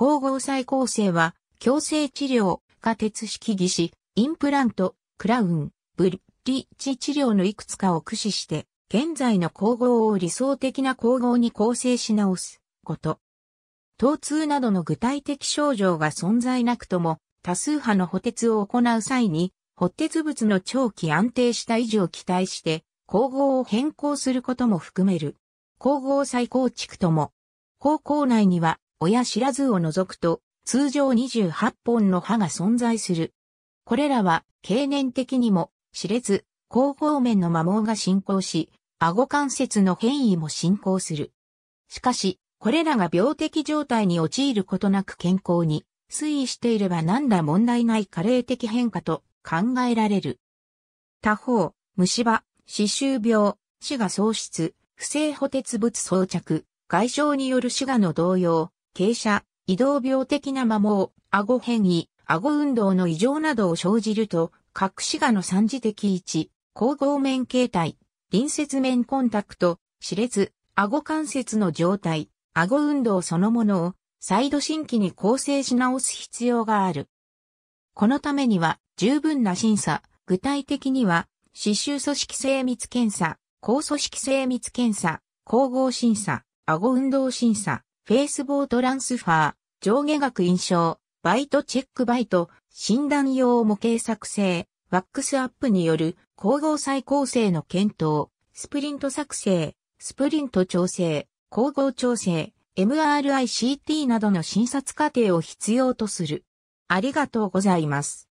光合再構成は、強制治療、化鉄式技師、インプラント、クラウン、ブリッジ治療のいくつかを駆使して、現在の光合を理想的な光合に構成し直すこと。疼痛などの具体的症状が存在なくとも、多数派の補鉄を行う際に、補鉄物の長期安定した維持を期待して、光合を変更することも含める。光合再構築とも。高校内には親知らずを除くと、通常28本の歯が存在する。これらは、経年的にも、歯列、後方面の摩耗が進行し、顎関節の変異も進行する。しかし、これらが病的状態に陥ることなく健康に推移していれば何ら問題ない加齢的変化と考えられる。他方、虫歯、歯周病、歯が喪失、不正補鉄物装着、外傷による歯がの動揺、傾斜、移動病的な摩耗、顎変異、顎運動の異常などを生じると、隠しがの三次的位置、光合面形態、隣接面コンタクト、歯列、顎関節の状態、顎運動そのものを、再度新規に構成し直す必要がある。このためには、十分な審査、具体的には、歯周組織精密検査、高組織精密検査、光合審査、顎運動審査、フェイスボートランスファー、上下額印象、バイトチェックバイト、診断用模型作成、ワックスアップによる光合再構成の検討、スプリント作成、スプリント調整、光合調整、MRICT などの診察過程を必要とする。ありがとうございます。